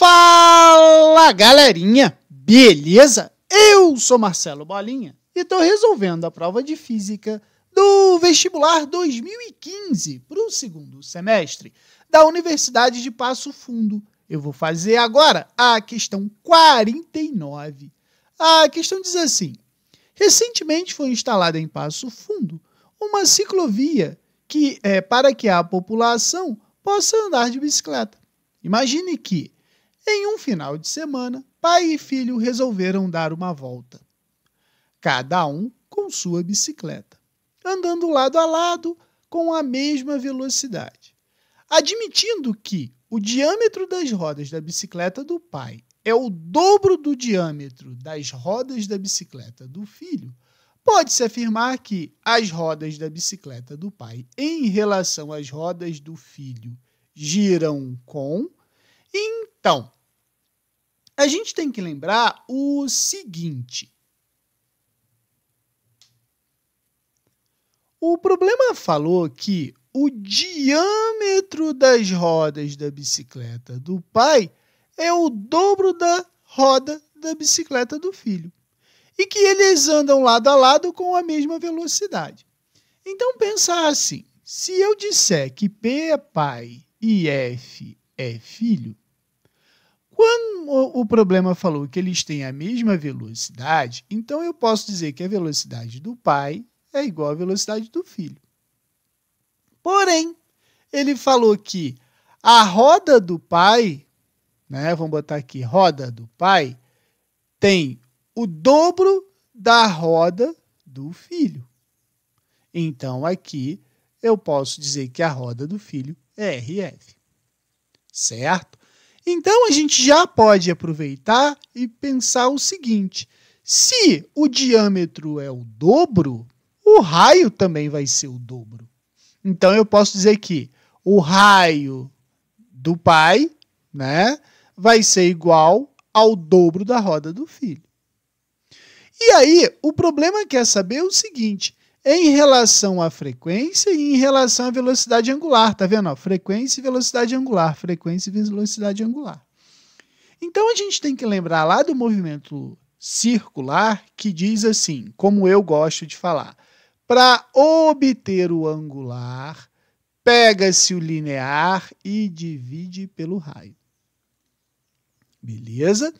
Fala galerinha, beleza? Eu sou Marcelo Bolinha e estou resolvendo a prova de física do vestibular 2015 para o segundo semestre da Universidade de Passo Fundo. Eu vou fazer agora a questão 49. A questão diz assim: Recentemente foi instalada em Passo Fundo uma ciclovia que é para que a população possa andar de bicicleta. Imagine que em um final de semana, pai e filho resolveram dar uma volta. Cada um com sua bicicleta, andando lado a lado com a mesma velocidade. Admitindo que o diâmetro das rodas da bicicleta do pai é o dobro do diâmetro das rodas da bicicleta do filho, pode-se afirmar que as rodas da bicicleta do pai em relação às rodas do filho giram com então, a gente tem que lembrar o seguinte. O problema falou que o diâmetro das rodas da bicicleta do pai é o dobro da roda da bicicleta do filho. E que eles andam lado a lado com a mesma velocidade. Então pensar assim, se eu disser que P é pai e F é filho, quando o problema falou que eles têm a mesma velocidade, então eu posso dizer que a velocidade do pai é igual à velocidade do filho. Porém, ele falou que a roda do pai, né, vamos botar aqui, roda do pai, tem o dobro da roda do filho. Então, aqui eu posso dizer que a roda do filho é RF. Certo? Então a gente já pode aproveitar e pensar o seguinte: se o diâmetro é o dobro, o raio também vai ser o dobro. Então eu posso dizer que o raio do pai, né, vai ser igual ao dobro da roda do filho. E aí, o problema é que é saber é o seguinte: em relação à frequência e em relação à velocidade angular. Tá vendo? Ó, frequência e velocidade angular, frequência e velocidade angular. Então a gente tem que lembrar lá do movimento circular que diz assim, como eu gosto de falar, para obter o angular, pega-se o linear e divide pelo raio. Beleza?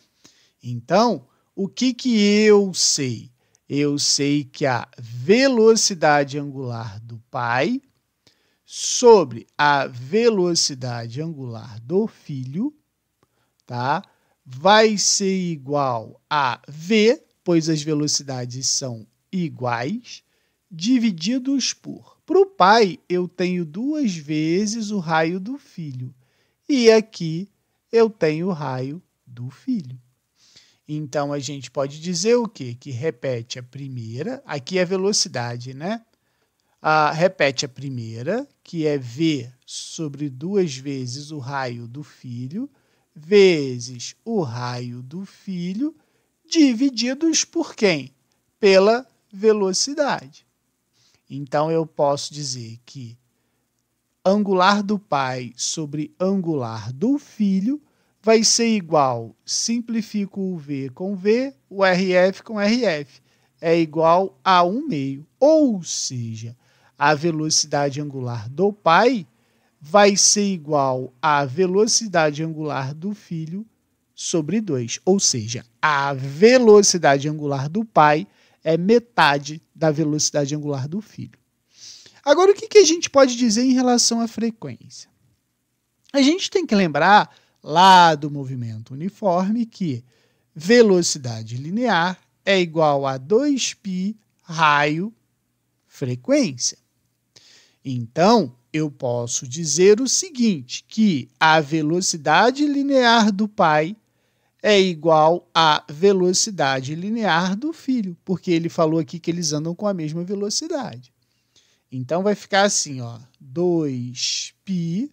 Então, o que que eu sei? eu sei que a velocidade angular do pai sobre a velocidade angular do filho, tá? Vai ser igual a v, pois as velocidades são iguais, divididos por. Para o pai, eu tenho duas vezes o raio do filho. E aqui eu tenho o raio do filho. Então a gente pode dizer o quê? Que repete a primeira, aqui é velocidade, né? Ah, repete a primeira, que é V sobre duas vezes o raio do filho, vezes o raio do filho, divididos por quem? Pela velocidade. Então eu posso dizer que angular do pai sobre angular do filho vai ser igual, simplifico o V com V, o RF com RF, é igual a 1 meio. Ou seja, a velocidade angular do pai vai ser igual à velocidade angular do filho sobre 2. Ou seja, a velocidade angular do pai é metade da velocidade angular do filho. Agora, o que, que a gente pode dizer em relação à frequência? A gente tem que lembrar lá do movimento uniforme que velocidade linear é igual a 2π raio frequência. Então, eu posso dizer o seguinte, que a velocidade linear do pai é igual à velocidade linear do filho, porque ele falou aqui que eles andam com a mesma velocidade. Então vai ficar assim, ó, 2π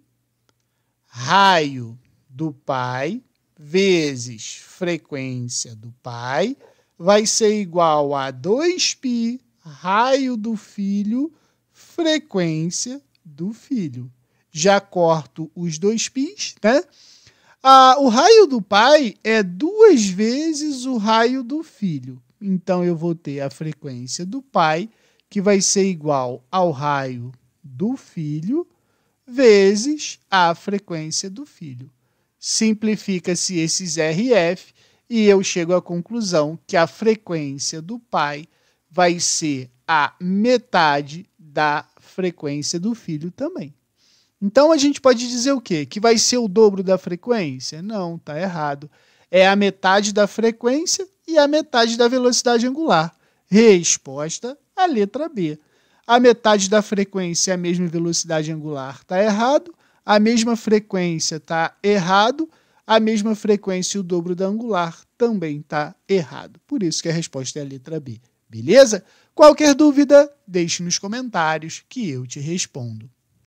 raio do pai vezes frequência do pai vai ser igual a 2π raio do filho frequência do filho. Já corto os dois π's, né? Ah, o raio do pai é duas vezes o raio do filho. Então eu vou ter a frequência do pai, que vai ser igual ao raio do filho, vezes a frequência do filho. Simplifica-se esses RF e eu chego à conclusão que a frequência do pai vai ser a metade da frequência do filho também. Então a gente pode dizer o quê? Que vai ser o dobro da frequência? Não, tá errado. É a metade da frequência e a metade da velocidade angular. Resposta: a letra B. A metade da frequência é a mesma velocidade angular. Tá errado a mesma frequência está errado, a mesma frequência e o dobro da angular também está errado. Por isso que a resposta é a letra B. Beleza? Qualquer dúvida, deixe nos comentários que eu te respondo.